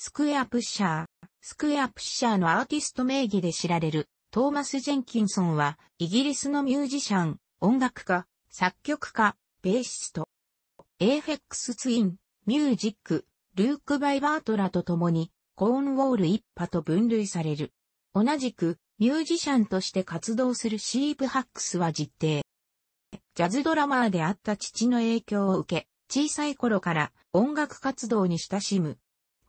スクエアプッシャー。スクエアプッシャーのアーティスト名義で知られるトーマス・ジェンキンソンはイギリスのミュージシャン、音楽家、作曲家、ベーシスト。エーフェックス・ツイン、ミュージック、ルーク・バイバートラと共にコーンウォール一派と分類される。同じくミュージシャンとして活動するシープハックスは実定。ジャズドラマーであった父の影響を受け、小さい頃から音楽活動に親しむ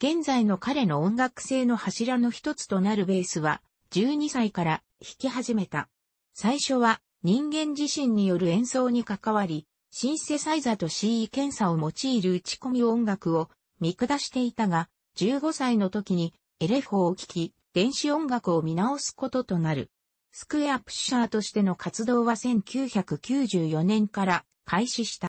現在の彼の音楽性の柱の一つとなるベースは、12歳から弾き始めた。最初は人間自身による演奏に関わり、シンセサイザと CE 検査を用いる打ち込み音楽を見下していたが、15歳の時にエレフォーを聴き、電子音楽を見直すこととなる。スクエアプッシャーとしての活動は1994年から開始した。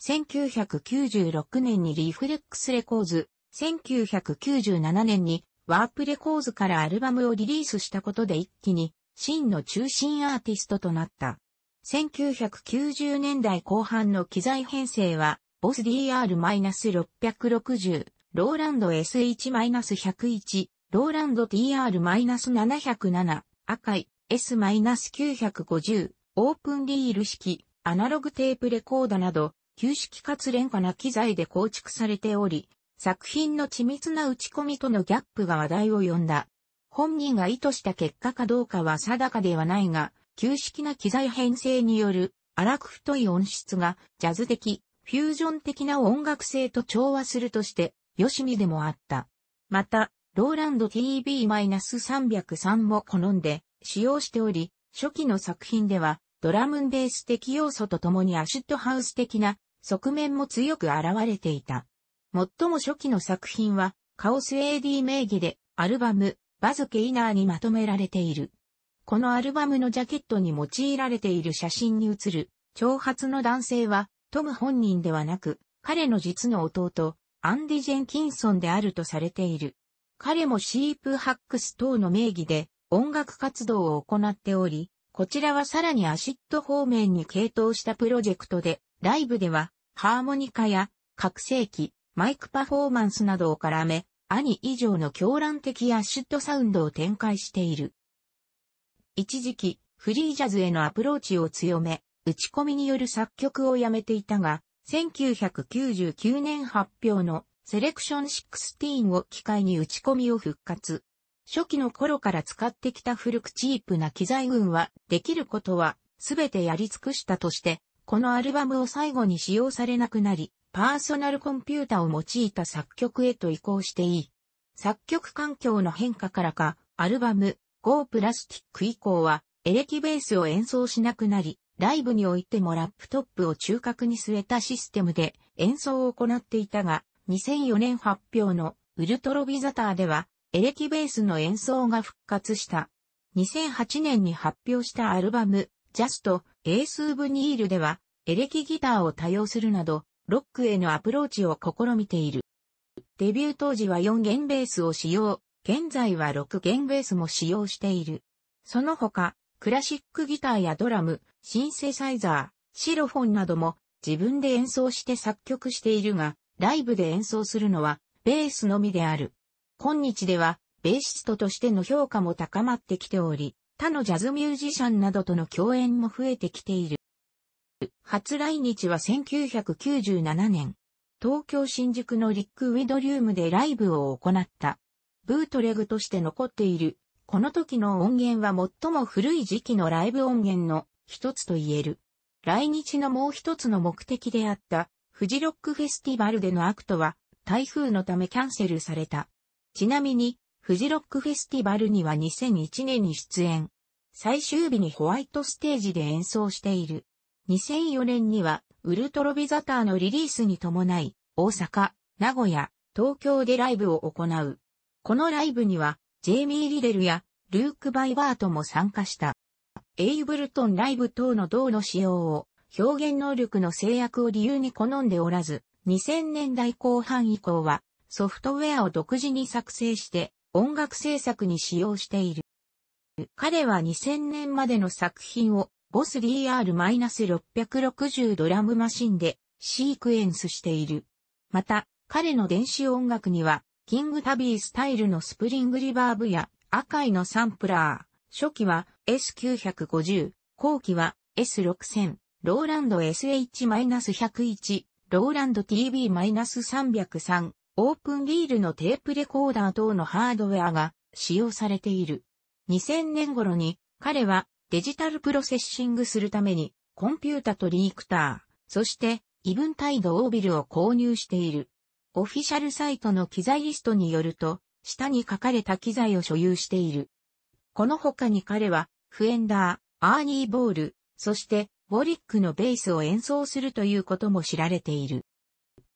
1996年にリフレックスレコーズ、1997年にワープレコーズからアルバムをリリースしたことで一気に真の中心アーティストとなった。1990年代後半の機材編成は、ボス DR-660、ローランド SH-101、ローランド TR-707、赤い S-950、オープンリール式、アナログテープレコードなど、旧式かつ廉価な機材で構築されており、作品の緻密な打ち込みとのギャップが話題を呼んだ。本人が意図した結果かどうかは定かではないが、旧式な機材編成による荒く太い音質がジャズ的、フュージョン的な音楽性と調和するとして、よしみでもあった。また、ローランド TB-303 も好んで使用しており、初期の作品ではドラムンベース的要素とともにアシッドハウス的な側面も強く現れていた。最も初期の作品は、カオス AD 名義で、アルバム、バズケイナーにまとめられている。このアルバムのジャケットに用いられている写真に写る、長髪の男性は、トム本人ではなく、彼の実の弟、アンディ・ジェンキンソンであるとされている。彼もシープハックス等の名義で音楽活動を行っており、こちらはさらにアシッド方面に傾倒したプロジェクトで、ライブではハーモニカや、拡声器、マイクパフォーマンスなどを絡め、兄以上の狂乱的やシュッドサウンドを展開している。一時期、フリージャズへのアプローチを強め、打ち込みによる作曲をやめていたが、1999年発表のセレクション16を機会に打ち込みを復活。初期の頃から使ってきた古くチープな機材群は、できることは、すべてやり尽くしたとして、このアルバムを最後に使用されなくなり、パーソナルコンピュータを用いた作曲へと移行していい。作曲環境の変化からか、アルバム Go プラスティック以降は、エレキベースを演奏しなくなり、ライブにおいてもラップトップを中核に据えたシステムで演奏を行っていたが、2004年発表のウルトロビザターでは、エレキベースの演奏が復活した。2008年に発表したアルバム、ジャスト、エースブニールでは、エレキギターを多用するなど、ロックへのアプローチを試みている。デビュー当時は4弦ベースを使用、現在は6弦ベースも使用している。その他、クラシックギターやドラム、シンセサイザー、シロフォンなども自分で演奏して作曲しているが、ライブで演奏するのはベースのみである。今日ではベーシストとしての評価も高まってきており、他のジャズミュージシャンなどとの共演も増えてきている。初来日は1997年、東京新宿のリック・ウィドリウムでライブを行った。ブートレグとして残っている、この時の音源は最も古い時期のライブ音源の一つと言える。来日のもう一つの目的であった、フジロックフェスティバルでのアクトは、台風のためキャンセルされた。ちなみに、フジロックフェスティバルには2001年に出演。最終日にホワイトステージで演奏している。2004年には、ウルトロビザターのリリースに伴い、大阪、名古屋、東京でライブを行う。このライブには、ジェイミー・リレルや、ルーク・バイバートも参加した。エイブルトンライブ等の銅の使用を、表現能力の制約を理由に好んでおらず、2000年代後半以降は、ソフトウェアを独自に作成して、音楽制作に使用している。彼は2000年までの作品をボス DR-660 ドラムマシンでシークエンスしている。また、彼の電子音楽には、キングタビースタイルのスプリングリバーブや赤いのサンプラー、初期は S950、後期は S6000、ローランド SH-101、ローランド TV-303、オープンリールのテープレコーダー等のハードウェアが使用されている。2000年頃に彼はデジタルプロセッシングするためにコンピュータとリークター、そして異タ態度オービルを購入している。オフィシャルサイトの機材リストによると、下に書かれた機材を所有している。この他に彼はフエンダー、アーニーボール、そしてウォリックのベースを演奏するということも知られている。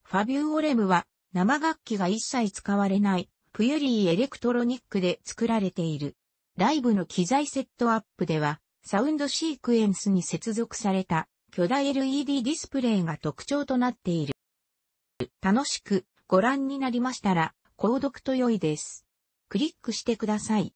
ファビューオレムは生楽器が一切使われない、プユリーエレクトロニックで作られている。ライブの機材セットアップでは、サウンドシークエンスに接続された巨大 LED ディスプレイが特徴となっている。楽しくご覧になりましたら、購読と良いです。クリックしてください。